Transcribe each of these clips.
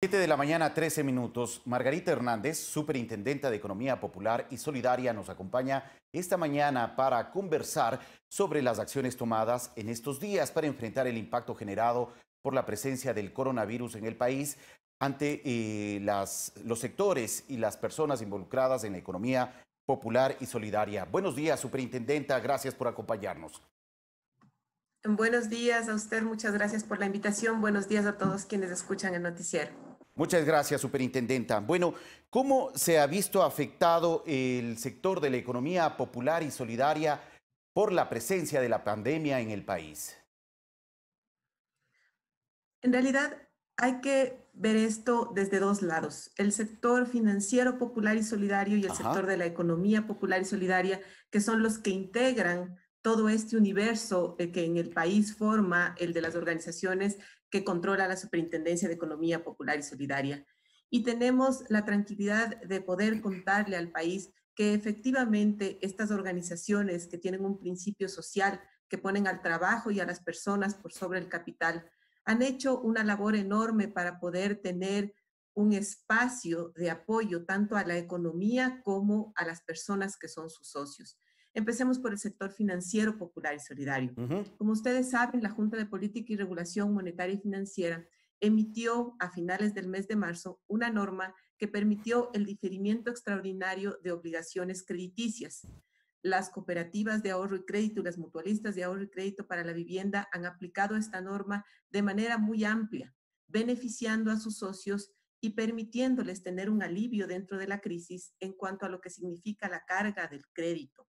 7 de la mañana, 13 minutos. Margarita Hernández, superintendenta de Economía Popular y Solidaria, nos acompaña esta mañana para conversar sobre las acciones tomadas en estos días para enfrentar el impacto generado por la presencia del coronavirus en el país ante eh, los sectores y las personas involucradas en la economía popular y solidaria. Buenos días, superintendenta. Gracias por acompañarnos. Buenos días a usted, muchas gracias por la invitación. Buenos días a todos quienes escuchan el noticiero. Muchas gracias, superintendenta. Bueno, ¿cómo se ha visto afectado el sector de la economía popular y solidaria por la presencia de la pandemia en el país? En realidad, hay que ver esto desde dos lados, el sector financiero popular y solidario y el sector de la economía popular y solidaria, que son los que integran todo este universo eh, que en el país forma el de las organizaciones que controla la Superintendencia de Economía Popular y Solidaria. Y tenemos la tranquilidad de poder contarle al país que efectivamente estas organizaciones que tienen un principio social, que ponen al trabajo y a las personas por sobre el capital, han hecho una labor enorme para poder tener un espacio de apoyo tanto a la economía como a las personas que son sus socios. Empecemos por el sector financiero popular y solidario. Como ustedes saben, la Junta de Política y Regulación Monetaria y Financiera emitió a finales del mes de marzo una norma que permitió el diferimiento extraordinario de obligaciones crediticias. Las cooperativas de ahorro y crédito y las mutualistas de ahorro y crédito para la vivienda han aplicado esta norma de manera muy amplia, beneficiando a sus socios y permitiéndoles tener un alivio dentro de la crisis en cuanto a lo que significa la carga del crédito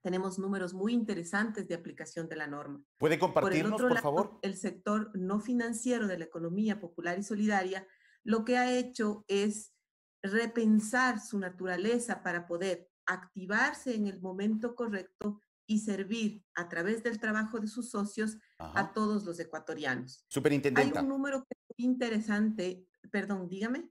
tenemos números muy interesantes de aplicación de la norma. ¿Puede compartirnos, por, otro lado, favor? El sector no financiero de la economía popular y solidaria lo que ha hecho es repensar su naturaleza para poder activarse en el momento correcto y servir a través del trabajo de sus socios a todos los ecuatorianos. Superintendente. Hay un número interesante, perdón, dígame.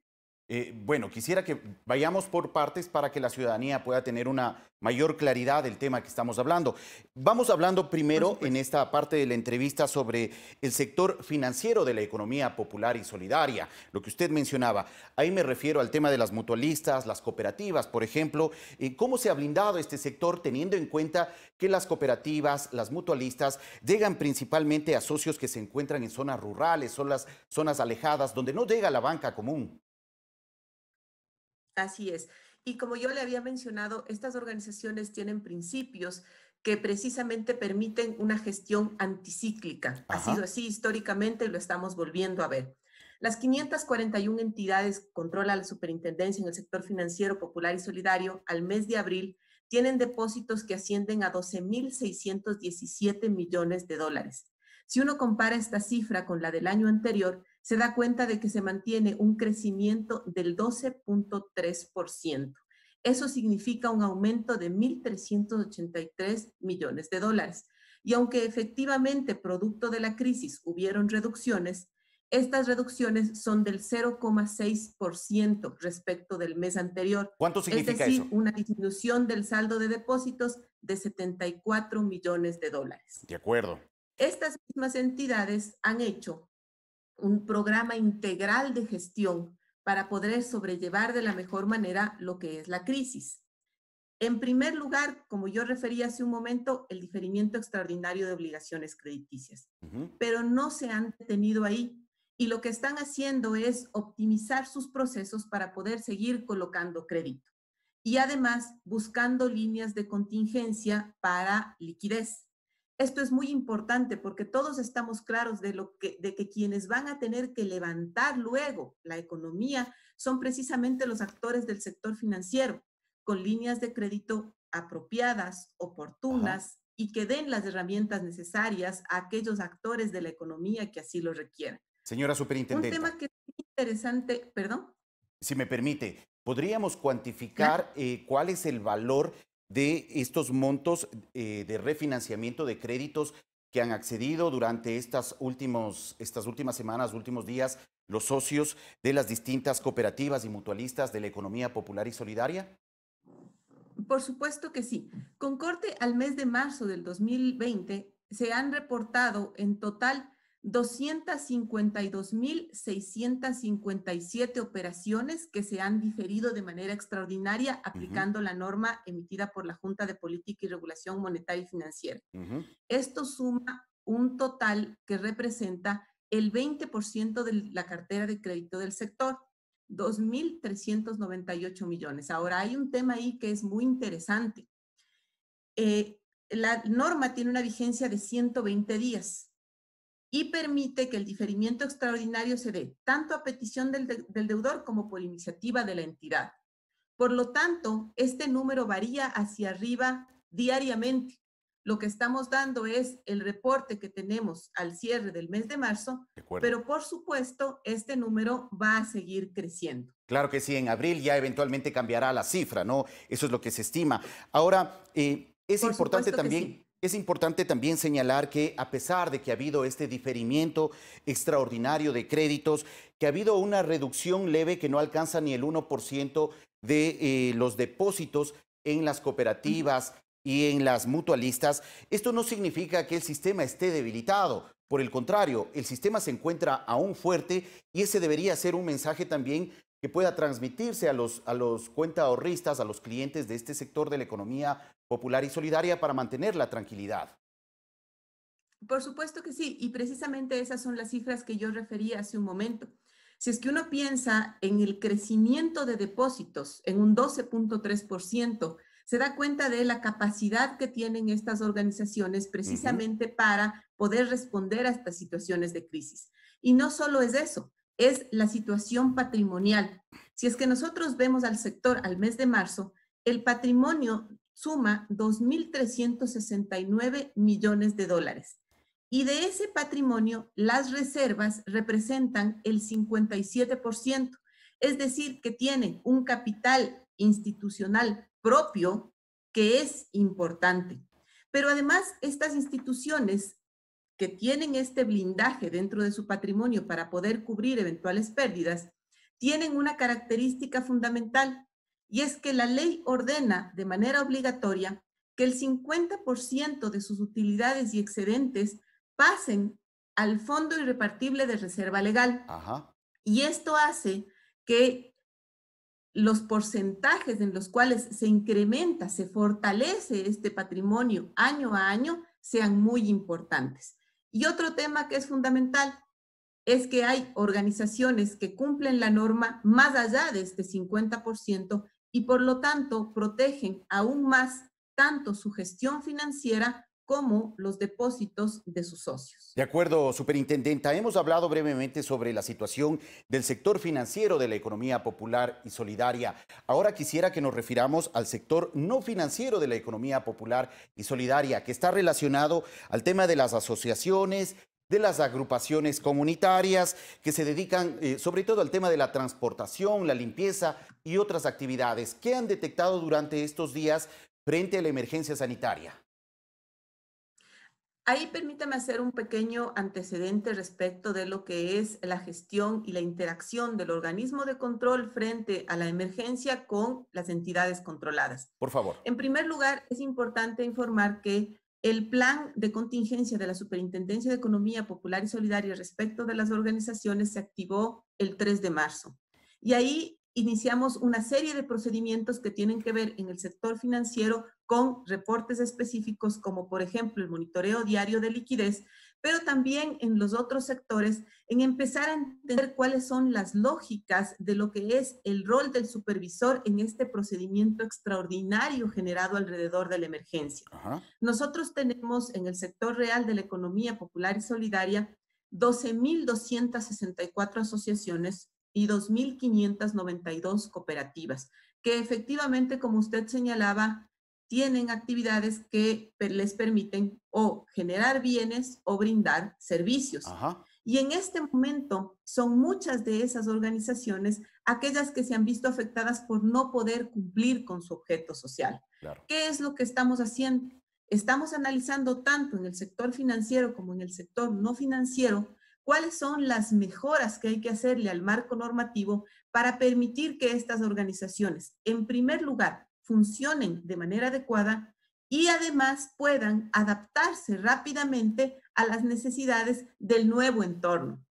Eh, bueno, quisiera que vayamos por partes para que la ciudadanía pueda tener una mayor claridad del tema que estamos hablando. Vamos hablando primero en esta parte de la entrevista sobre el sector financiero de la economía popular y solidaria, lo que usted mencionaba. Ahí me refiero al tema de las mutualistas, las cooperativas, por ejemplo. ¿Cómo se ha blindado este sector teniendo en cuenta que las cooperativas, las mutualistas, llegan principalmente a socios que se encuentran en zonas rurales, son las zonas alejadas, donde no llega la banca común? Así es. Y como yo le había mencionado, estas organizaciones tienen principios que precisamente permiten una gestión anticíclica. Ha sido así históricamente y lo estamos volviendo a ver. Las 541 entidades que controla la superintendencia en el sector financiero popular y solidario al mes de abril tienen depósitos que ascienden a 12.617 millones de dólares. Si uno compara esta cifra con la del año anterior, se da cuenta de que se mantiene un crecimiento del 12.3%. Eso significa un aumento de 1.383 millones de dólares. Y aunque efectivamente producto de la crisis hubieron reducciones, estas reducciones son del 0,6% respecto del mes anterior. ¿Cuánto significa eso? Es decir, una disminución del saldo de depósitos de 74 millones de dólares. De acuerdo. Estas mismas entidades han hecho un programa integral de gestión para poder sobrellevar de la mejor manera lo que es la crisis. En primer lugar, como yo referí hace un momento, el diferimiento extraordinario de obligaciones crediticias, pero no se han tenido ahí y lo que están haciendo es optimizar sus procesos para poder seguir colocando crédito y además buscando líneas de contingencia para liquidez. Esto es muy importante porque todos estamos claros de, lo que, de que quienes van a tener que levantar luego la economía son precisamente los actores del sector financiero, con líneas de crédito apropiadas, oportunas y que den las herramientas necesarias a aquellos actores de la economía que así lo requieran. Señora Superintendente. Un tema que es interesante, perdón. Si me permite, ¿podríamos cuantificar eh, cuál es el valor de estos montos eh, de refinanciamiento de créditos que han accedido durante estas, estas últimas semanas, últimos días, los socios de las distintas cooperativas y mutualistas de la economía popular y solidaria? Por supuesto que sí. Con corte al mes de marzo del 2020, se han reportado en total 252.657 operaciones que se han diferido de manera extraordinaria aplicando la norma emitida por la Junta de Política y Regulación Monetaria y Financiera. Esto suma un total que representa el 20% de la cartera de crédito del sector, 2.398 millones. Ahora, hay un tema ahí que es muy interesante. Eh, la norma tiene una vigencia de 120 días y permite que el diferimiento extraordinario se dé tanto a petición del, deudor como por iniciativa de la entidad. Por lo tanto, este número varía hacia arriba diariamente. Lo que estamos dando es el reporte que tenemos al cierre del mes de marzo, pero por supuesto, este número va a seguir creciendo. Claro que sí, en abril ya eventualmente cambiará la cifra, ¿no? Eso es lo que se estima. Ahora, eh, es importante también... Es importante también señalar que a pesar de que ha habido este diferimiento extraordinario de créditos, que ha habido una reducción leve que no alcanza ni el 1% de eh, los depósitos en las cooperativas y en las mutualistas, esto no significa que el sistema esté debilitado. Por el contrario, el sistema se encuentra aún fuerte y ese debería ser un mensaje también que pueda transmitirse a los, a los a los clientes de este sector de la economía popular y solidaria para mantener la tranquilidad. Por supuesto que sí, y precisamente esas son las cifras que yo referí hace un momento. Si es que uno piensa en el crecimiento de depósitos en un 12.3%, se da cuenta de la capacidad que tienen estas organizaciones precisamente para poder responder a estas situaciones de crisis. Y no solo es eso, es la situación patrimonial. Si es que nosotros vemos al sector al mes de marzo, el patrimonio suma 2.369 millones de dólares. Y de ese patrimonio, las reservas representan el 57%, es decir, que tienen un capital institucional propio que es importante. Pero además, estas instituciones que tienen este blindaje dentro de su patrimonio para poder cubrir eventuales pérdidas, tienen una característica fundamental y es que la ley ordena de manera obligatoria que el 50% de sus utilidades y excedentes pasen al fondo irrepartible de reserva legal. Y esto hace que los porcentajes en los cuales se incrementa, se fortalece este patrimonio año a año sean muy importantes. Y otro tema que es fundamental es que hay organizaciones que cumplen la norma más allá de este 50% y por lo tanto protegen aún más tanto su gestión financiera como los depósitos de sus socios. De acuerdo, superintendenta, hemos hablado brevemente sobre la situación del sector financiero de la economía popular y solidaria. Ahora quisiera que nos refiramos al sector no financiero de la economía popular y solidaria, que está relacionado al tema de las asociaciones, de las agrupaciones comunitarias que se dedican eh, sobre todo al tema de la transportación, la limpieza y otras actividades. que han detectado durante estos días frente a la emergencia sanitaria? Ahí permítame hacer un pequeño antecedente respecto de lo que es la gestión y la interacción del organismo de control frente a la emergencia con las entidades controladas. Por favor. En primer lugar, es importante informar que el plan de contingencia de la Superintendencia de Economía Popular y Solidaria respecto de las organizaciones se activó el 3 de marzo. Y ahí iniciamos una serie de procedimientos que tienen que ver en el sector financiero con reportes específicos como por ejemplo el monitoreo diario de liquidez, pero también en los otros sectores, en empezar a entender cuáles son las lógicas de lo que es el rol del supervisor en este procedimiento extraordinario generado alrededor de la emergencia. Nosotros tenemos en el sector real de la economía popular y solidaria 12.264 asociaciones y 2.592 cooperativas, que efectivamente, como usted señalaba, tienen actividades que les permiten o generar bienes o brindar servicios. Y en este momento son muchas de esas organizaciones aquellas que se han visto afectadas por no poder cumplir con su objeto social. ¿Qué es lo que estamos haciendo? Estamos analizando tanto en el sector financiero como en el sector no financiero cuáles son las mejoras que hay que hacerle al marco normativo para permitir que estas organizaciones, en primer lugar, funcionen de manera adecuada y además puedan adaptarse rápidamente a las necesidades del nuevo entorno.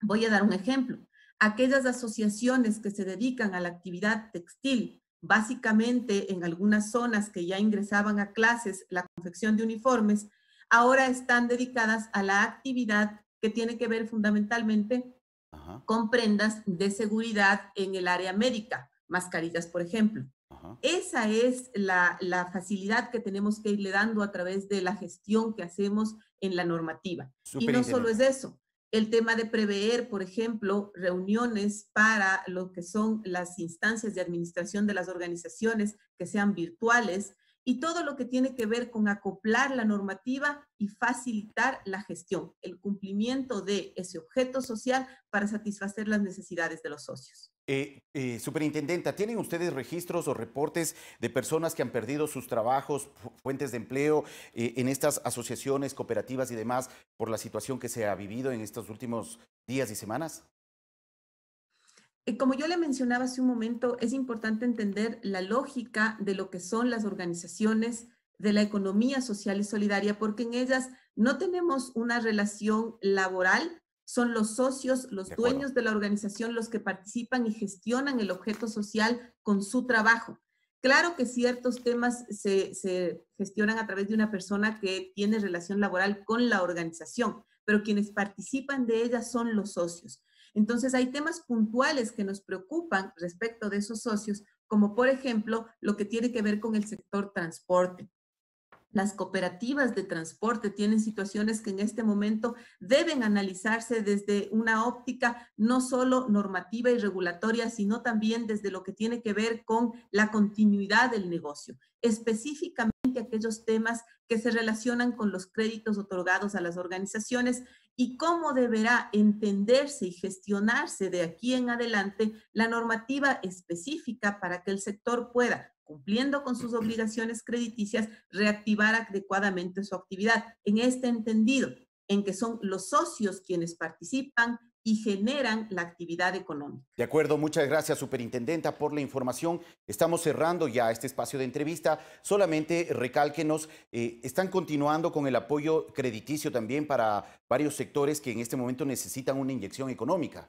Voy a dar un ejemplo. Aquellas asociaciones que se dedican a la actividad textil, básicamente en algunas zonas que ya ingresaban a clases la confección de uniformes, ahora están dedicadas a la actividad que tiene que ver fundamentalmente con prendas de seguridad en el área médica, mascarillas, por ejemplo. Esa es la, facilidad que tenemos que irle dando a través de la gestión que hacemos en la normativa. y no solo es eso, el tema de prever, por ejemplo, reuniones para lo que son las instancias de administración de las organizaciones que sean virtuales y todo lo que tiene que ver con acoplar la normativa y facilitar la gestión, el cumplimiento de ese objeto social para satisfacer las necesidades de los socios. Eh, eh, superintendenta, ¿tienen ustedes registros o reportes de personas que han perdido sus trabajos, fuentes de empleo eh, en estas asociaciones, cooperativas y demás por la situación que se ha vivido en estos últimos días y semanas? Eh, como yo le mencionaba hace un momento, es importante entender la lógica de lo que son las organizaciones de la economía social y solidaria, porque en ellas no tenemos una relación laboral, son los socios, los dueños de la organización los que participan y gestionan el objeto social con su trabajo. Claro que ciertos temas se, gestionan a través de una persona que tiene relación laboral con la organización, pero quienes participan de ella son los socios. Entonces hay temas puntuales que nos preocupan respecto de esos socios, como por ejemplo lo que tiene que ver con el sector transporte. Las cooperativas de transporte tienen situaciones que en este momento deben analizarse desde una óptica no solo normativa y regulatoria, sino también desde lo que tiene que ver con la continuidad del negocio, específicamente aquellos temas que se relacionan con los créditos otorgados a las organizaciones y cómo deberá entenderse y gestionarse de aquí en adelante la normativa específica para que el sector pueda, cumpliendo con sus obligaciones crediticias, reactivar adecuadamente su actividad. En este entendido, en que son los socios quienes participan y generan la actividad económica. De acuerdo, muchas gracias, Superintendenta, por la información. Estamos cerrando ya este espacio de entrevista. Solamente recálquenos, eh, están continuando con el apoyo crediticio también para varios sectores que en este momento necesitan una inyección económica.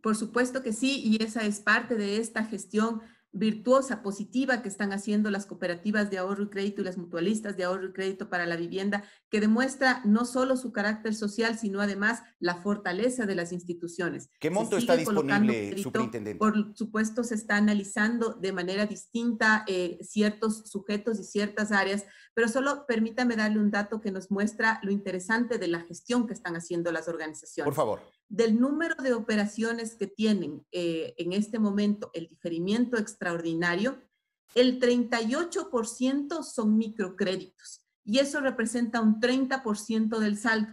Por supuesto que sí, y esa es parte de esta gestión virtuosa, positiva que están haciendo las cooperativas de ahorro y crédito y las mutualistas de ahorro y crédito para la vivienda, que demuestra no solo su carácter social, sino además la fortaleza de las instituciones. ¿Qué monto está disponible, superintendente? Por supuesto, se está analizando de manera distinta eh, ciertos sujetos y ciertas áreas, pero solo permítame darle un dato que nos muestra lo interesante de la gestión que están haciendo las organizaciones. Por favor del número de operaciones que tienen eh, en este momento el diferimiento extraordinario, el 38% son microcréditos y eso representa un 30% del saldo.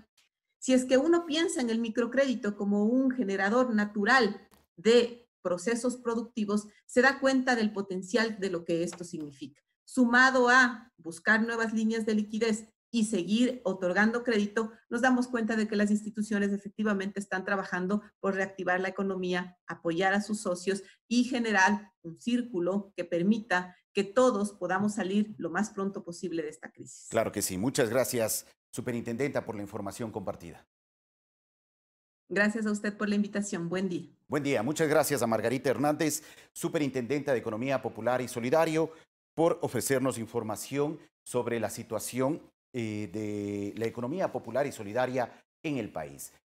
Si es que uno piensa en el microcrédito como un generador natural de procesos productivos, se da cuenta del potencial de lo que esto significa. Sumado a buscar nuevas líneas de liquidez, y seguir otorgando crédito, nos damos cuenta de que las instituciones efectivamente están trabajando por reactivar la economía, apoyar a sus socios y generar un círculo que permita que todos podamos salir lo más pronto posible de esta crisis. Claro que sí. Muchas gracias, Superintendenta, por la información compartida. Gracias a usted por la invitación. Buen día. Buen día. Muchas gracias a Margarita Hernández, Superintendenta de Economía Popular y Solidario, por ofrecernos información sobre la situación eh, de la economía popular y solidaria en el país.